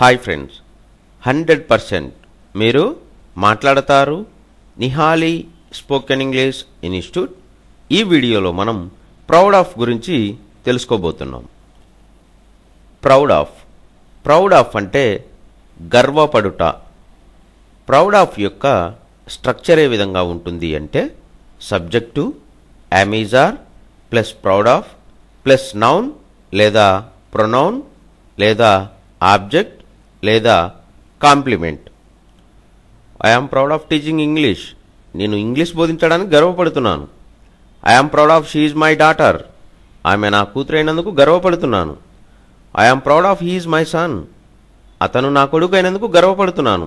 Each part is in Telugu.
హాయ్ ఫ్రెండ్స్ హండ్రెడ్ పర్సెంట్ మీరు మాట్లాడతారు నిహాలి స్పోకెన్ ఇంగ్లీష్ ఇన్స్టిట్యూట్ ఈ వీడియోలో మనం ప్రౌడ్ ఆఫ్ గురించి తెలుసుకోబోతున్నాం ప్రౌడ్ ఆఫ్ ప్రౌడ్ ఆఫ్ అంటే గర్వపడుట ప్రౌడ్ ఆఫ్ యొక్క స్ట్రక్చర్ ఏ విధంగా ఉంటుంది అంటే subject am is are plus proud of plus noun లేదా ప్రొనౌన్ లేదా ఆబ్జెక్ట్ లేదా complement I am proud of teaching English నేను ఇంగ్లీష్ బోధించడానికి గర్వపడుతున్నాను I am proud of she my daughter ఆమె నా కూతురైనందుకు గర్వపడుతున్నాను I am proud of he my son అతను నా కొడుకు అయినందుకు గర్వపడుతున్నాను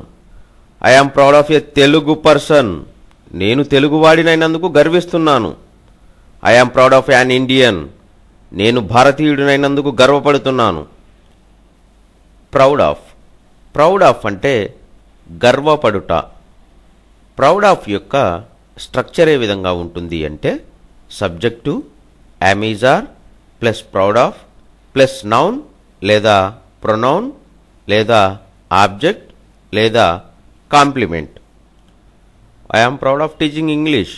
I am proud of a Telugu person నేను తెలుగువాడినైనందుకు గర్విస్తున్నాను I am proud of an Indian నేను భారతీయుడినైనందుకు గర్వపడుతున్నాను ప్రౌడ్ ఆఫ్ ప్రౌడ్ ఆఫ్ అంటే గర్వపడుట ప్రౌడ్ ఆఫ్ యొక్క స్ట్రక్చర్ ఏ విధంగా ఉంటుంది అంటే subject am is are plus proud of plus noun లేదా ప్రొనౌన్ లేదా ఆబ్జెక్ట్ లేదా complement I am proud of teaching English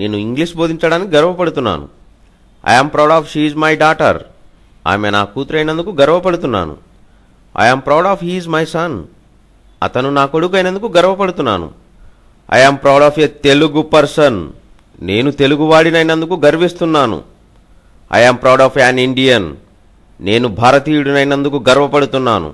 నేను ఇంగ్లీష్ బోధించడానికి గర్వపడుతున్నాను I am proud of she my daughter ఆమె నా కూతురైనందుకు గర్వపడుతున్నాను I am proud of he is my son అతను నా కొడుకు అయినందుకు గర్వపడుతున్నాను I am proud of a Telugu person నేను తెలుగువాడినైనందుకు గర్విస్తున్నాను I am proud of an Indian నేను భారతీయుడినైనందుకు గర్వపడుతున్నాను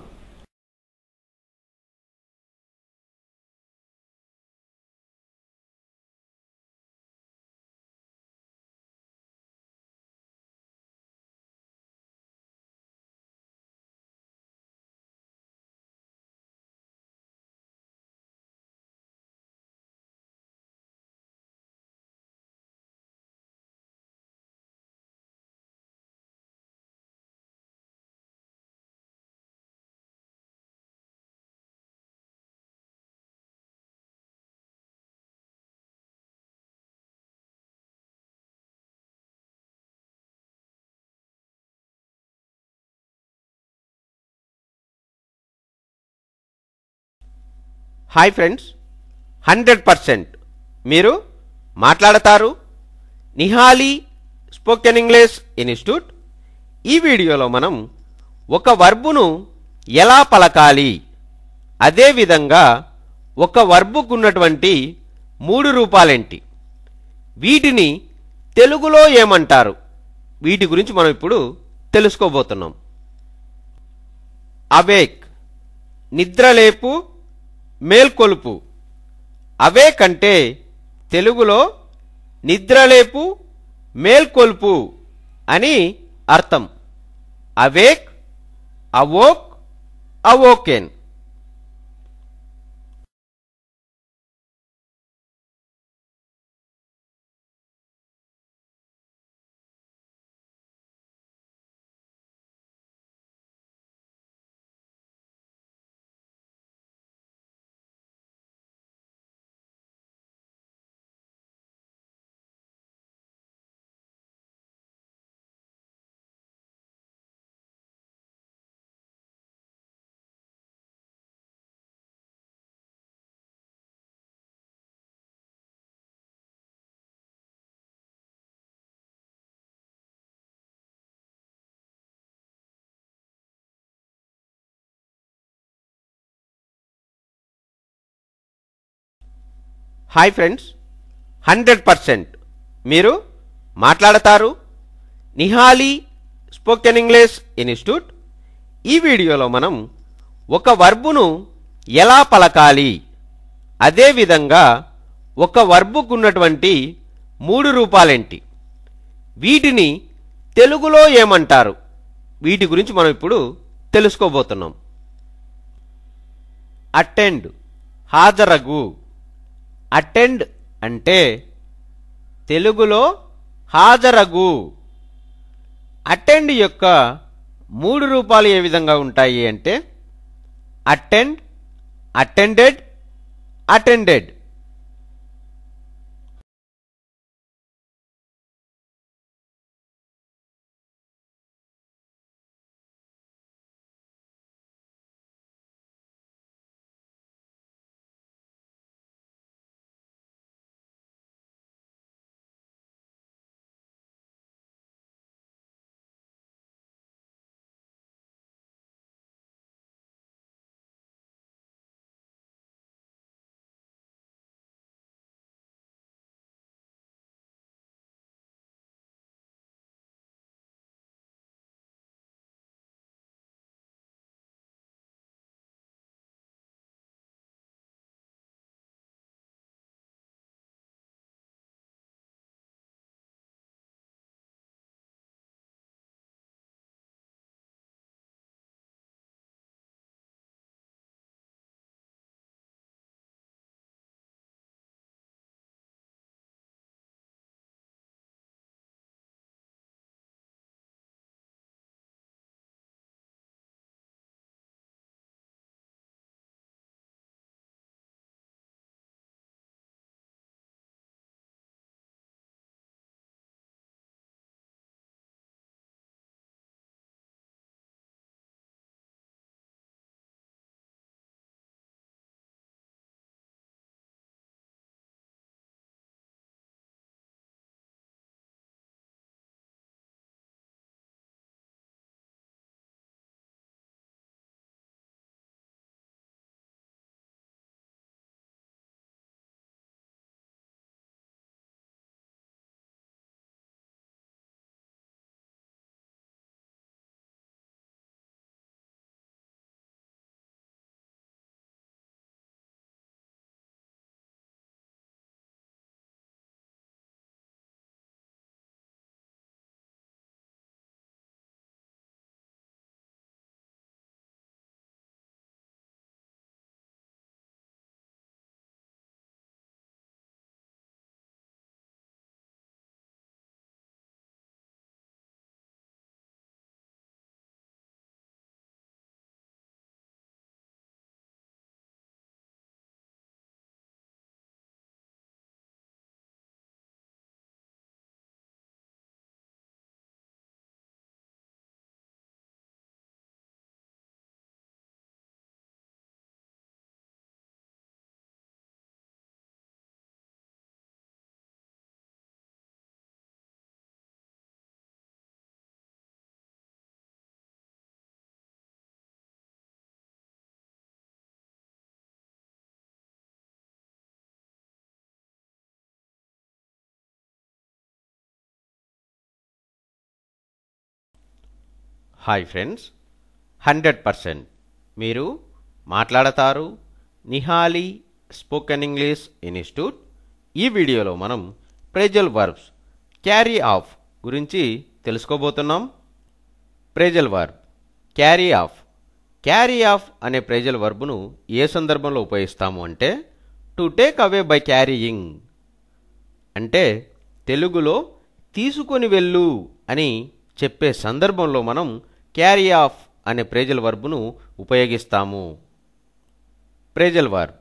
హాయ్ ఫ్రెండ్స్ హండ్రెడ్ పర్సెంట్ మీరు మాట్లాడతారు నిహాలి స్పోకెన్ ఇంగ్లీష్ ఇన్స్టిట్యూట్ ఈ వీడియోలో మనం ఒక వర్బును ఎలా పలకాలి అదేవిధంగా ఒక వర్బుకున్నటువంటి మూడు రూపాలేంటి వీటిని తెలుగులో ఏమంటారు వీటి గురించి మనం ఇప్పుడు తెలుసుకోబోతున్నాం అవేక్ నిద్రలేపు మేల్కొలుపు అవే కంటే తెలుగులో నిద్రలేపు మేల్కొల్పు అని అర్థం awake awoke awoken hi friends hundred percent మీరు మాట్లాడతారు నిహాలి స్పోకెన్ ఇంగ్లీష్ ఇన్స్టిట్యూట్ ఈ వీడియోలో మనం ఒక వర్బును ఎలా పలకాలి అదేవిధంగా ఒక వర్బుకున్నటువంటి మూడు రూపాలేంటి వీటిని తెలుగులో ఏమంటారు వీటి గురించి మనం ఇప్పుడు తెలుసుకోబోతున్నాం అటెండ్ హాజరగు అటెండ్ అంటే తెలుగులో హాజరగు అటెండ్ యొక్క మూడు రూపాలు ఏ విధంగా ఉంటాయి అంటే attend attended attended hi friends hundred percent మీరు మాట్లాడతారు నిహాలి స్పోకెన్ ఇంగ్లీష్ ఇన్స్టిట్యూట్ ఈ వీడియోలో మనం ప్రేజల్ వర్బ్స్ క్యారీ ఆఫ్ గురించి తెలుసుకోబోతున్నాం phrasal verb carry off carry off అనే ప్రేజల్ వర్బ్ను ఏ సందర్భంలో ఉపయోగిస్తాము అంటే to take away by carrying అంటే తెలుగులో తీసుకొని వెళ్ళు అని చెప్పే సందర్భంలో మనం క్యారీ ఆఫ్ అనే ప్రేజల్ వర్బును ఉపయోగిస్తాము phrasal verb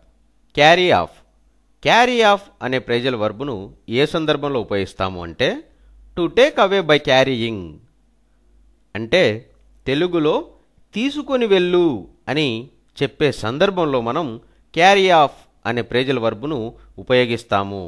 carry off carry off అనే ప్రేజల్ వర్బును ఏ సందర్భంలో ఉపయోగిస్తాము అంటే to take away by carrying అంటే తెలుగులో తీసుకొని వెళ్ళు అని చెప్పే సందర్భంలో మనం క్యారీ ఆఫ్ అనే ప్రేజల్ వర్బును ఉపయోగిస్తాము